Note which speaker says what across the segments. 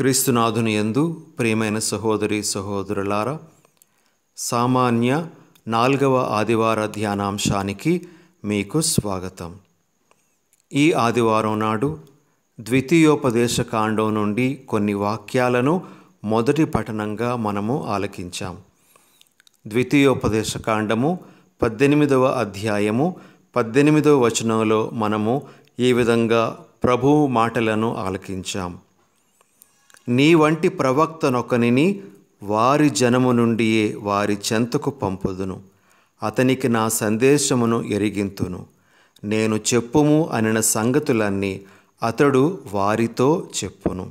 Speaker 1: క్రీస్తునాథుని ఎందు ప్రియమైన సహోదరి సహోదరులారా సామాన్య నాలుగవ ఆదివార ధ్యానాంశానికి మీకు స్వాగతం ఈ ఆదివారం నాడు ద్వితీయోపదేశ కాండం నుండి కొన్ని వాక్యాలను మొదటి పఠనంగా మనము ఆలకించాం ద్వితీయోపదేశ కాండము పద్దెనిమిదవ అధ్యాయము పద్దెనిమిదవ వచనంలో మనము ఈ విధంగా ప్రభువు మాటలను ఆలకించాం నీ వంటి ప్రవక్తనొకనిని వారి జనము నుండియే వారి చెంతకు పంపుదును అతనికి నా సందేశమును ఎరిగింతును నేను చెప్పుము అనిన సంగతులన్నీ అతడు వారితో చెప్పును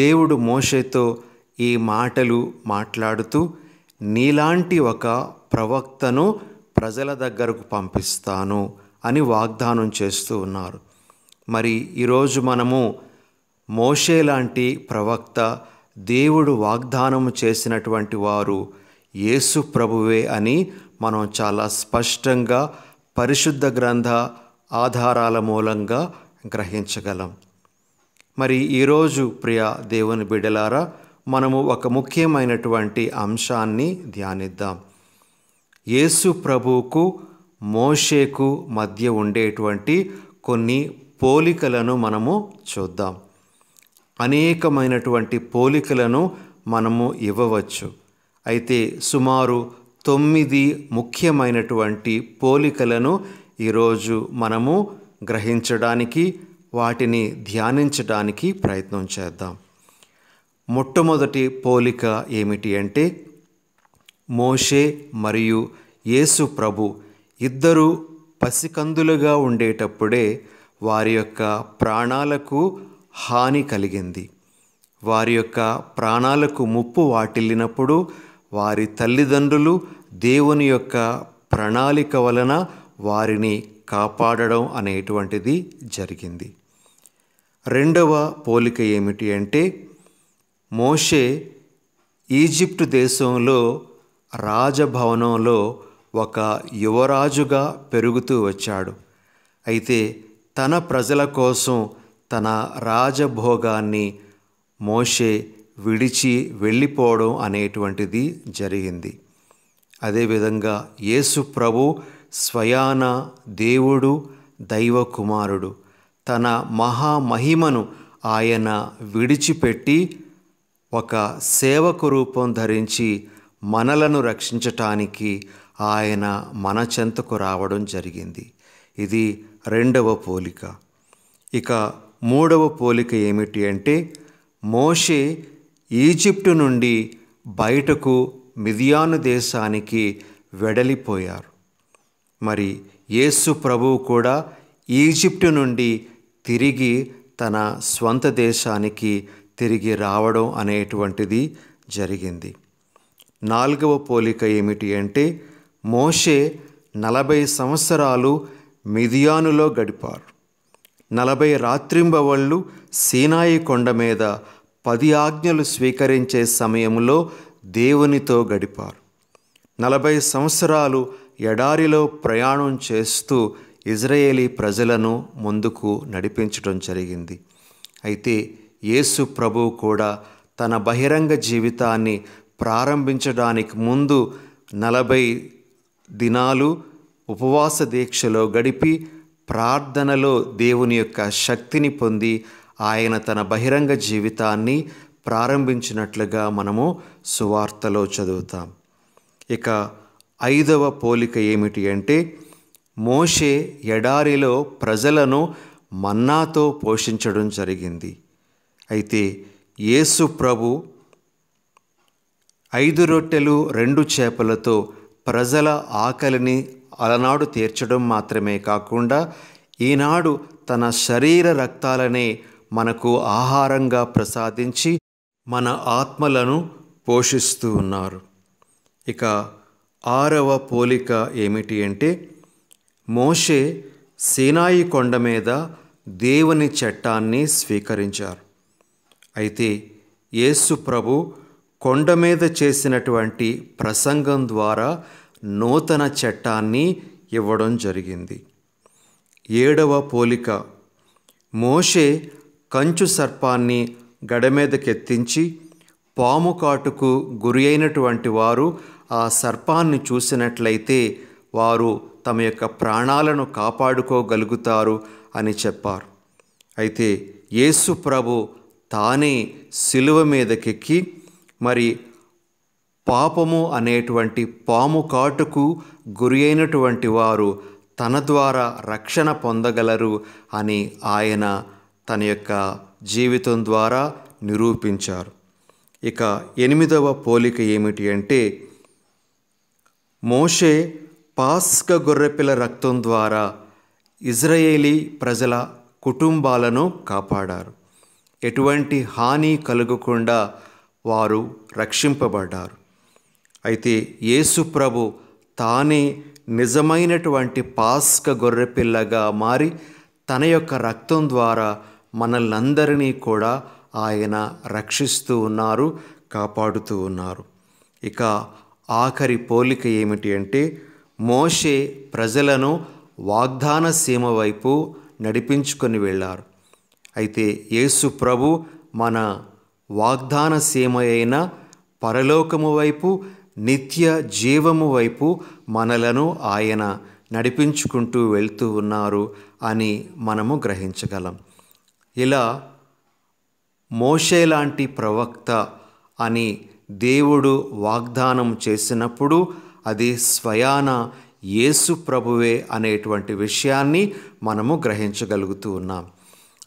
Speaker 1: దేవుడు మోషేతో ఈ మాటలు మాట్లాడుతూ నీలాంటి ఒక ప్రవక్తను ప్రజల దగ్గరకు పంపిస్తాను అని వాగ్దానం చేస్తూ ఉన్నారు మరి ఈరోజు మనము మోషే లాంటి ప్రవక్త దేవుడు వాగ్దానం చేసినటువంటి వారు యేసు ప్రభువే అని మనం చాలా స్పష్టంగా పరిశుద్ధ గ్రంథ ఆధారాల మూలంగా గ్రహించగలం మరి ఈరోజు ప్రియ దేవుని బిడలారా మనము ఒక ముఖ్యమైనటువంటి అంశాన్ని ధ్యానిద్దాం యేసు ప్రభువుకు మోషేకు మధ్య ఉండేటువంటి కొన్ని పోలికలను మనము చూద్దాం అనేకమైనటువంటి పోలికలను మనము ఇవ్వవచ్చు అయితే సుమారు తొమ్మిది ముఖ్యమైనటువంటి పోలికలను ఈరోజు మనము గ్రహించడానికి వాటిని ధ్యానించడానికి ప్రయత్నం చేద్దాం మొట్టమొదటి పోలిక ఏమిటి అంటే మోషే మరియు యేసు ప్రభు ఇద్దరు పసికందులుగా ఉండేటప్పుడే వారి యొక్క ప్రాణాలకు హాని కలిగింది వారి యొక్క ప్రాణాలకు ముప్పు వాటిల్లినప్పుడు వారి తల్లిదండ్రులు దేవుని యొక్క ప్రణాళిక వలన వారిని కాపాడడం అనేటువంటిది జరిగింది రెండవ పోలిక ఏమిటి అంటే మోషే ఈజిప్టు దేశంలో రాజభవనంలో ఒక యువరాజుగా పెరుగుతూ వచ్చాడు అయితే తన ప్రజల కోసం తన రాజభోగాన్ని మోషే విడిచి వెళ్ళిపోవడం అనేటువంటిది జరిగింది అదేవిధంగా యేసు ప్రభు స్వయాన దేవుడు దైవకుమారుడు తన మహామహిమను ఆయన విడిచిపెట్టి ఒక సేవకు రూపం ధరించి మనలను రక్షించటానికి ఆయన మన చెంతకు రావడం జరిగింది ఇది రెండవ పోలిక ఇక మూడవ పోలిక ఏమిటి అంటే మోషే ఈజిప్టు నుండి బయటకు మిదియాను దేశానికి వెడలిపోయారు మరి యేసు ప్రభువు కూడా ఈజిప్టు నుండి తిరిగి తన స్వంత దేశానికి తిరిగి రావడం అనేటువంటిది జరిగింది నాలుగవ పోలిక ఏమిటి అంటే మోషే నలభై సంవత్సరాలు మిదియానులో గడిపారు నలభై రాత్రింబవళ్ళు సీనాయి కొండ మీద పది ఆజ్ఞలు స్వీకరించే సమయంలో దేవునితో గడిపారు నలభై సంవత్సరాలు ఎడారిలో ప్రయాణం చేస్తూ ఇజ్రాయేలీ ప్రజలను ముందుకు నడిపించడం జరిగింది అయితే యేసు ప్రభు కూడా తన బహిరంగ జీవితాన్ని ప్రారంభించడానికి ముందు నలభై దినాలు ఉపవాస దీక్షలో గడిపి ప్రార్థనలో దేవుని యొక్క శక్తిని పొంది ఆయన తన బహిరంగ జీవితాన్ని ప్రారంభించినట్లుగా మనము సువార్తలో చదువుతాం ఇక ఐదవ పోలిక ఏమిటి అంటే మోషే ఎడారిలో ప్రజలను మన్నాతో పోషించడం జరిగింది అయితే యేసు ప్రభు ఐదు రొట్టెలు రెండు చేపలతో ప్రజల ఆకలిని అలనాడు తీర్చడం మాత్రమే కాకుండా ఈనాడు తన శరీర రక్తాలనే మనకు ఆహారంగా ప్రసాదించి మన ఆత్మలను పోషిస్తూ ఉన్నారు ఇక ఆరవ పోలిక ఏమిటి అంటే మోషే సీనాయి కొండ మీద దేవుని చట్టాన్ని స్వీకరించారు అయితే యేసు ప్రభు కొండ మీద చేసినటువంటి ప్రసంగం ద్వారా నూతన చట్టాన్ని ఇవ్వడం జరిగింది ఏడవ పోలిక మోషే కంచు సర్పాన్ని గడమీదకెత్తించి పాము కాటుకు గురి అయినటువంటి వారు ఆ సర్పాన్ని చూసినట్లయితే వారు తమ యొక్క ప్రాణాలను కాపాడుకోగలుగుతారు అని చెప్పారు అయితే యేసు ప్రభు తానే సిలువ మీదకెక్కి మరి పాపము అనేటువంటి పాము కాటుకు గురి అయినటువంటి వారు తన ద్వారా రక్షణ పొందగలరు అని ఆయన తన యొక్క జీవితం ద్వారా నిరూపించారు ఇక ఎనిమిదవ పోలిక ఏమిటి అంటే మోషే పాస్క గొర్రెపిల్ల రక్తం ద్వారా ఇజ్రాయేలీ ప్రజల కుటుంబాలను కాపాడారు ఎటువంటి హాని కలగకుండా వారు రక్షింపబడ్డారు అయితే యేసుప్రభు తానే నిజమైనటువంటి పాస్క గొర్రెపిల్లగా మారి తన యొక్క రక్తం ద్వారా మనలందరినీ కూడా ఆయన రక్షిస్తూ ఉన్నారు కాపాడుతూ ఉన్నారు ఇక ఆఖరి పోలిక ఏమిటి అంటే మోషే ప్రజలను వాగ్దాన సీమ వైపు నడిపించుకొని వెళ్ళారు అయితే యేసు ప్రభు మన వాగ్దాన సీమ అయిన పరలోకము వైపు నిత్య జీవము వైపు మనలను ఆయన నడిపించుకుంటూ వెళ్తూ ఉన్నారు అని మనము గ్రహించగలం ఇలా మోషే లాంటి ప్రవక్త అని దేవుడు వాగ్దానం చేసినప్పుడు అది స్వయాన యేసు ప్రభువే అనేటువంటి విషయాన్ని మనము గ్రహించగలుగుతూ ఉన్నాం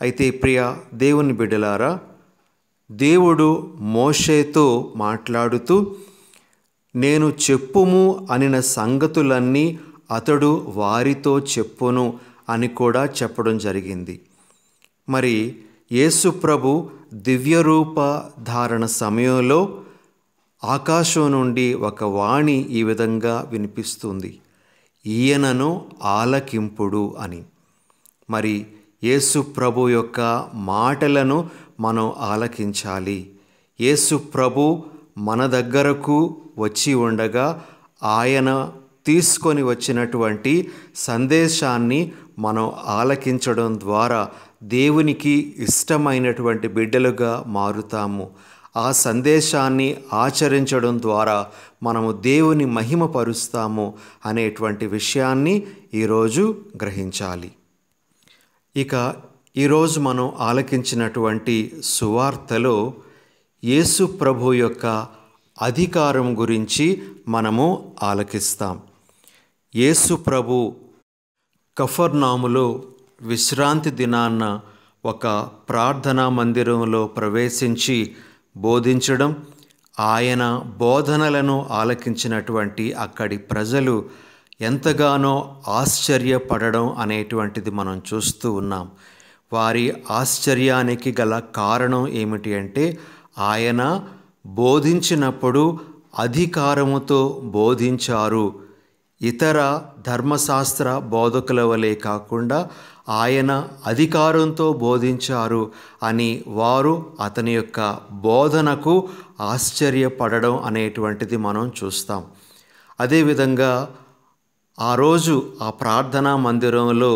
Speaker 1: అయితే ప్రియ దేవుని బిడ్డలారా దేవుడు మోషేతో మాట్లాడుతూ నేను చెప్పుము అనిన సంగతులన్నీ అతడు వారితో చెప్పును అని కూడా చెప్పడం జరిగింది మరి యేసుప్రభు దివ్యరూప ధారణ సమయంలో ఆకాశం నుండి ఒక వాణి ఈ విధంగా వినిపిస్తుంది ఈయనను ఆలకింపుడు అని మరి యేసు ప్రభు యొక్క మాటలను మనం ఆలకించాలి యేసు ప్రభు మన దగ్గరకు వచ్చి ఉండగా ఆయన తీసుకొని వచ్చినటువంటి సందేశాన్ని మనం ఆలకించడం ద్వారా దేవునికి ఇష్టమైనటువంటి బిడ్డలుగా మారుతాము ఆ సందేశాన్ని ఆచరించడం ద్వారా మనము దేవుని మహిమపరుస్తాము అనేటువంటి విషయాన్ని ఈరోజు గ్రహించాలి ఇక ఈరోజు మనం ఆలకించినటువంటి సువార్తలో యేసు ప్రభు యొక్క అధికారం గురించి మనము ఆలకిస్తాం యేసు ప్రభు కఫర్నాములో విశ్రాంతి దినాన్న ఒక ప్రార్థనా మందిరంలో ప్రవేశించి బోధించడం ఆయన బోధనలను ఆలకించినటువంటి అక్కడి ప్రజలు ఎంతగానో ఆశ్చర్యపడడం అనేటువంటిది మనం చూస్తూ ఉన్నాం వారి ఆశ్చర్యానికి గల కారణం ఏమిటి అంటే ఆయన బోధించినప్పుడు అధికారముతో బోధించారు ఇతర ధర్మశాస్త్ర బోధకుల వలె కాకుండా ఆయన అధికారంతో బోధించారు అని వారు అతని యొక్క బోధనకు ఆశ్చర్యపడడం అనేటువంటిది మనం చూస్తాం అదేవిధంగా ఆ రోజు ఆ ప్రార్థనా మందిరంలో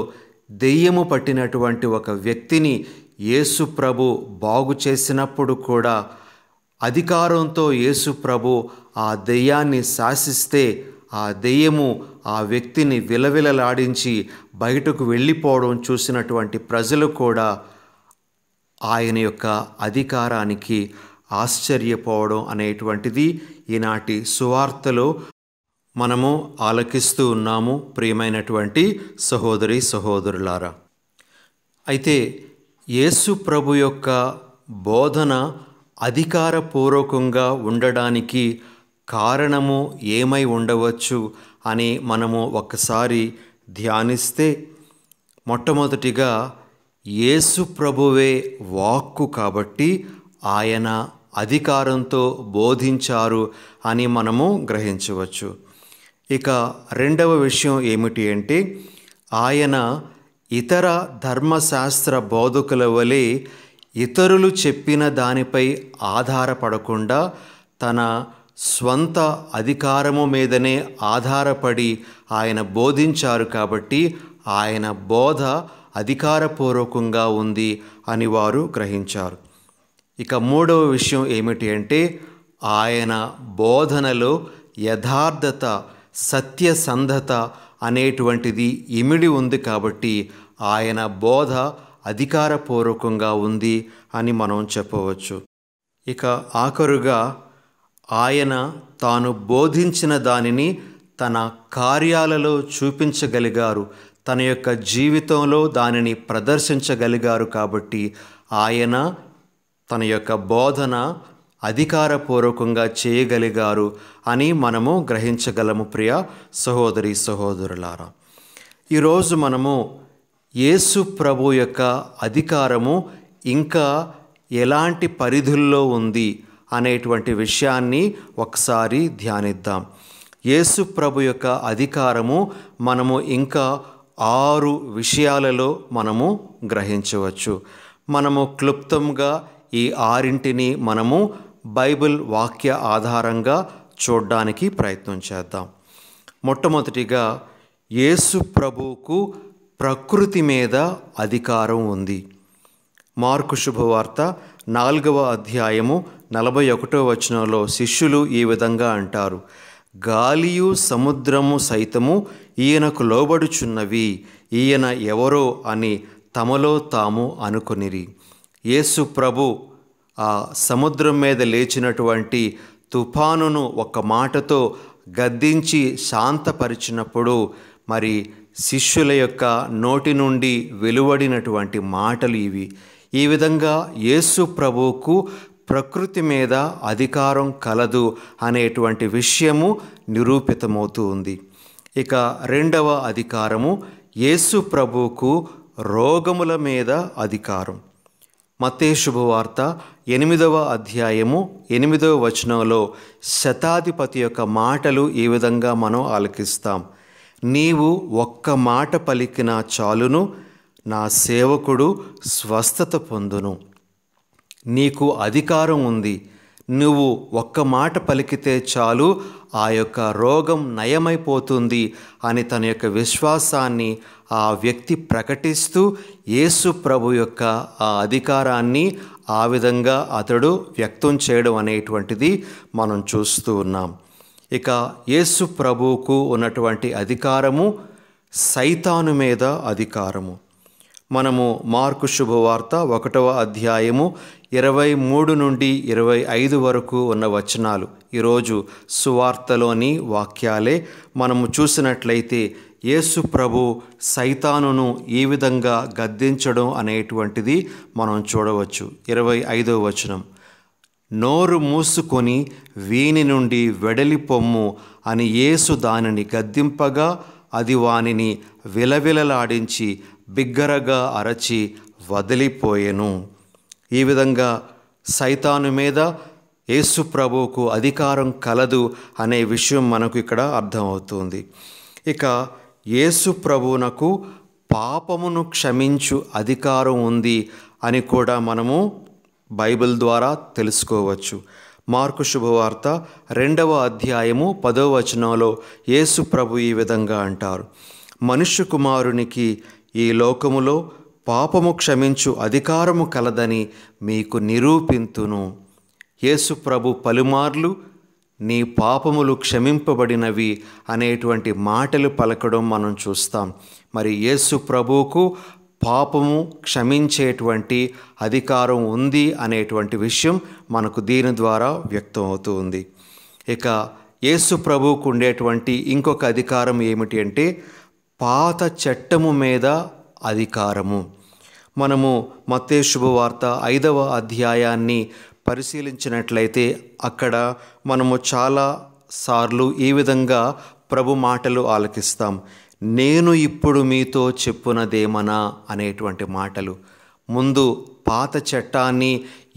Speaker 1: దెయ్యము పట్టినటువంటి ఒక వ్యక్తిని యేసు ప్రభు బాగు చేసినప్పుడు కూడా అధికారంతో యేసు ప్రభు ఆ దెయ్యాన్ని శాసిస్తే ఆ దెయ్యము ఆ వ్యక్తిని విలవిలలాడించి బయటకు వెళ్ళిపోవడం చూసినటువంటి ప్రజలు కూడా ఆయన యొక్క అధికారానికి ఆశ్చర్యపోవడం అనేటువంటిది ఈనాటి సువార్తలో మనము ఆలకిస్తూ ఉన్నాము ప్రియమైనటువంటి సహోదరి సహోదరులారా అయితే యేసు ప్రభు యొక్క బోధన అధికారపూర్వకంగా ఉండడానికి కారణము ఏమై ఉండవచ్చు అని మనము ఒకసారి ధ్యానిస్తే మొట్టమొదటిగా యేసు ప్రభువే వాక్కు కాబట్టి ఆయన అధికారంతో బోధించారు అని మనము గ్రహించవచ్చు ఇక రెండవ విషయం ఏమిటి అంటే ఆయన ఇతర ధర్మశాస్త్ర బోధకుల వలె ఇతరులు చెప్పిన దానిపై ఆధారపడకుండా తన స్వంత అధికారము మీదనే ఆధారపడి ఆయన బోధించారు కాబట్టి ఆయన బోధ అధికారపూర్వకంగా ఉంది అని వారు గ్రహించారు ఇక మూడవ విషయం ఏమిటి అంటే ఆయన బోధనలో యథార్థత సత్యసంధత అనేటువంటిది ఇమిడి ఉంది కాబట్టి ఆయన బోధ అధికారపూర్వకంగా ఉంది అని మనం చెప్పవచ్చు ఇక ఆఖరుగా ఆయన తాను బోధించిన దానిని తన కార్యాలలో చూపించగలిగారు తన యొక్క జీవితంలో దానిని ప్రదర్శించగలిగారు కాబట్టి ఆయన తన యొక్క బోధన అధికారపూర్వకంగా చేయగలిగారు అని మనము గ్రహించగలము ప్రియ సహోదరి సహోదరులారా ఈరోజు మనము యేసు ప్రభు యొక్క అధికారము ఇంకా ఎలాంటి పరిధుల్లో ఉంది అనేటువంటి విషయాన్ని ఒకసారి ధ్యానిద్దాం యేసు ప్రభు యొక్క అధికారము మనము ఇంకా ఆరు విషయాలలో మనము గ్రహించవచ్చు మనము క్లుప్తంగా ఈ ఆరింటిని మనము బైబిల్ వాక్య ఆధారంగా చూడడానికి ప్రయత్నం చేద్దాం మొట్టమొదటిగా యేసు ప్రభువుకు ప్రకృతి మీద అధికారం ఉంది మార్కు శుభవార్త నాలుగవ అధ్యాయము నలభై ఒకటో వచనంలో శిష్యులు ఈ విధంగా అంటారు గాలియు సముద్రము సైతము ఈయనకు లోబడుచున్నవి ఈయన ఎవరో అని తమలో తాము అనుకునిరి యేసు ప్రభు ఆ సముద్రం మీద లేచినటువంటి తుఫానును ఒక మాటతో గద్దించి శాంతపరిచినప్పుడు మరి శిష్యుల యొక్క నోటి నుండి వెలువడినటువంటి మాటలు ఇవి ఈ విధంగా యేసు ప్రభువుకు ప్రకృతి మీద అధికారం కలదు అనేటువంటి విషయము నిరూపితమవుతూ ఉంది ఇక రెండవ అధికారము యేసు ప్రభువుకు రోగముల మీద అధికారం మతే శుభవార్త ఎనిమిదవ అధ్యాయము ఎనిమిదవ వచనంలో శతాధిపతి యొక్క మాటలు ఈ విధంగా మనం ఆలకిస్తాం నీవు ఒక్క మాట పలికినా చాలును నా సేవకుడు స్వస్థత పొందును నీకు అధికారం ఉంది నువ్వు ఒక్క మాట పలికితే చాలు ఆ యొక్క రోగం నయమైపోతుంది అని తన యొక్క విశ్వాసాన్ని ఆ వ్యక్తి ప్రకటిస్తూ యేసు ప్రభు యొక్క ఆ అధికారాన్ని ఆ విధంగా అతడు వ్యక్తం చేయడం అనేటువంటిది మనం చూస్తూ ఉన్నాం ఇక యేసు ప్రభువుకు ఉన్నటువంటి అధికారము సైతాను మీద అధికారము మనము మార్కు శుభవార్త ఒకటవ అధ్యాయము ఇరవై మూడు నుండి ఇరవై ఐదు వరకు ఉన్న వచనాలు ఈరోజు సువార్తలోని వాక్యాలే మనము చూసినట్లయితే యేసు ప్రభు సైతానును ఈ విధంగా గద్దించడం అనేటువంటిది మనం చూడవచ్చు ఇరవై ఐదవ వచనం నోరు మూసుకొని వీని నుండి వెడలి పొమ్ము అని యేసు దానిని గద్దింపగా అది వానిని విలవిలలాడించి బిగ్గరగా అరచి వదిలిపోయెను ఈ విధంగా సైతాను మీద యేసు ప్రభువుకు అధికారం కలదు అనే విషయం మనకు ఇక్కడ అర్థమవుతుంది ఇక యేసు ప్రభువునకు పాపమును క్షమించు అధికారం ఉంది అని కూడా మనము బైబిల్ ద్వారా తెలుసుకోవచ్చు మార్కు శుభవార్త రెండవ అధ్యాయము పదవ వచనంలో యేసు ప్రభు ఈ విధంగా అంటారు మనుష్య కుమారునికి ఈ లోకములో పాపము క్షమించు అధికారము కలదని మీకు నిరూపింతును యేసు ప్రభు పలుమార్లు నీ పాపములు క్షమింపబడినవి అనేటువంటి మాటలు పలకడం మనం చూస్తాం మరి యేసు ప్రభువుకు పాపము క్షమించేటువంటి అధికారం ఉంది అనేటువంటి విషయం మనకు దీని ద్వారా వ్యక్తం ఉంది ఇక యేసు ప్రభువుకు ఉండేటువంటి ఇంకొక అధికారం ఏమిటి అంటే పాత చట్టము మీద అధికారము మనము మత్తే శుభవార్త ఐదవ అధ్యాయాన్ని పరిశీలించినట్లయితే అక్కడ మనము చాలా సార్లు ఈ విధంగా ప్రభు మాటలు ఆలకిస్తాం నేను ఇప్పుడు మీతో చెప్పునదేమనా అనేటువంటి మాటలు ముందు పాత చట్టాన్ని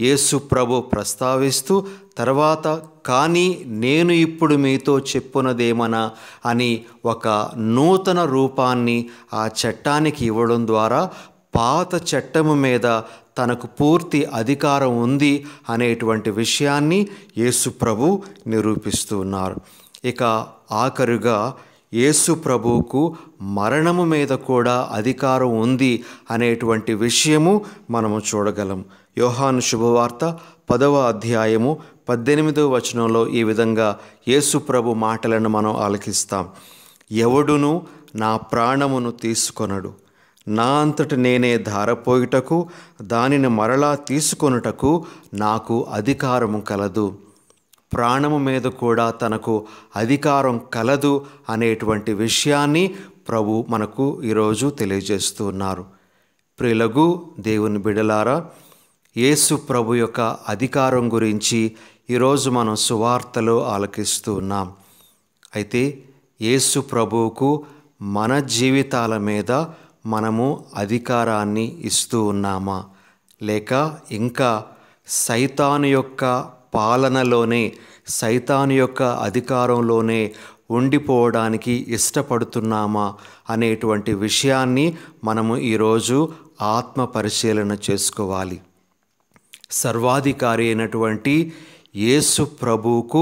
Speaker 1: యేసు ప్రభు ప్రస్తావిస్తూ తర్వాత కానీ నేను ఇప్పుడు మీతో చెప్పునదేమనా అని ఒక నూతన రూపాన్ని ఆ చట్టానికి ఇవ్వడం ద్వారా పాత చట్టము మీద తనకు పూర్తి అధికారం ఉంది అనేటువంటి విషయాన్ని యేసుప్రభు నిరూపిస్తూ నిరూపిస్తున్నారు ఇక ఆఖరుగా యేసు ప్రభువుకు మరణము మీద కూడా అధికారం ఉంది అనేటువంటి విషయము మనము చూడగలం యోహాను శుభవార్త పదవ అధ్యాయము పద్దెనిమిదవ వచనంలో ఈ విధంగా యేసు ప్రభు మాటలను మనం ఆలకిస్తాం ఎవడును నా ప్రాణమును తీసుకొనడు నా అంతటి నేనే ధారపోయుటకు దానిని మరలా తీసుకొనుటకు నాకు అధికారము కలదు ప్రాణము మీద కూడా తనకు అధికారం కలదు అనేటువంటి విషయాన్ని ప్రభు మనకు ఈరోజు తెలియజేస్తూ ఉన్నారు ప్రిలగు దేవుని బిడలారా యేసు ప్రభు యొక్క అధికారం గురించి ఈరోజు మనం సువార్తలో ఆలకిస్తూ ఉన్నాం అయితే యేసు ప్రభువుకు మన జీవితాల మీద మనము అధికారాన్ని ఇస్తూ ఉన్నామా లేక ఇంకా సైతాను యొక్క పాలనలోనే సైతాను యొక్క అధికారంలోనే ఉండిపోవడానికి ఇష్టపడుతున్నామా అనేటువంటి విషయాన్ని మనము ఈరోజు ఆత్మ పరిశీలన చేసుకోవాలి సర్వాధికారి అయినటువంటి యేసు ప్రభువుకు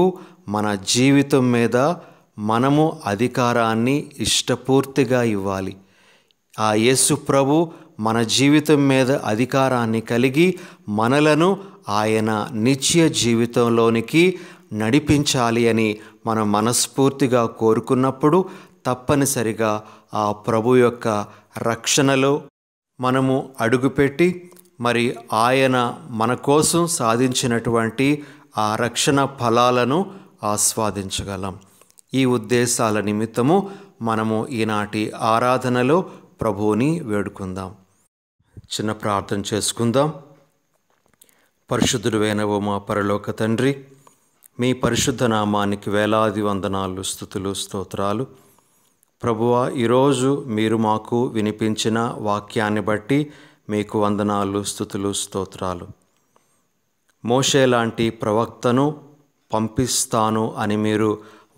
Speaker 1: మన జీవితం మీద మనము అధికారాన్ని ఇష్టపూర్తిగా ఇవ్వాలి ఆ యేసు ప్రభు మన జీవితం మీద అధికారాన్ని కలిగి మనలను ఆయన నిత్య జీవితంలోనికి నడిపించాలి అని మనం మనస్ఫూర్తిగా కోరుకున్నప్పుడు తప్పనిసరిగా ఆ ప్రభు యొక్క రక్షణలో మనము అడుగుపెట్టి మరి ఆయన మన కోసం సాధించినటువంటి ఆ రక్షణ ఫలాలను ఆస్వాదించగలం ఈ ఉద్దేశాల నిమిత్తము మనము ఈనాటి ఆరాధనలో ప్రభువుని వేడుకుందాం చిన్న ప్రార్థన చేసుకుందాం పరిశుద్ధుడు వేనవో మా పరలోక తండ్రి మీ పరిశుద్ధ నామానికి వేలాది వందనాలు స్థుతులు స్తోత్రాలు ప్రభువ ఈరోజు మీరు మాకు వినిపించిన వాక్యాన్ని బట్టి మీకు వందనాలు స్థుతులు స్తోత్రాలు మోషే లాంటి ప్రవక్తను పంపిస్తాను అని మీరు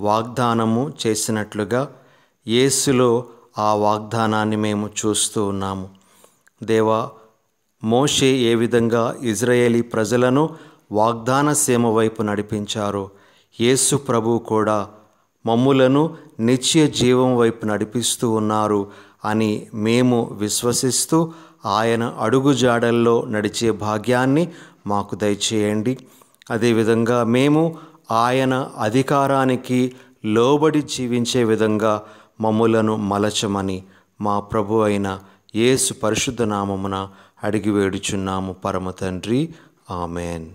Speaker 1: వాగ్దానము చేసినట్లుగా యేసులో ఆ వాగ్దానాన్ని మేము చూస్తూ ఉన్నాము దేవా మోషే ఏ విధంగా ఇజ్రాయేలీ ప్రజలను వాగ్దాన సీమ వైపు నడిపించారో యేసు ప్రభు కూడా మమ్ములను నిత్య జీవం వైపు నడిపిస్తూ ఉన్నారు అని మేము విశ్వసిస్తూ ఆయన అడుగుజాడల్లో నడిచే భాగ్యాన్ని మాకు దయచేయండి అదేవిధంగా మేము ఆయన అధికారానికి లోబడి జీవించే విధంగా మమ్ములను మలచమని మా ప్రభు అయిన ఏసు పరిశుద్ధ నామమున అడిగివేడుచున్నాము పరమ తండ్రి ఆమెన్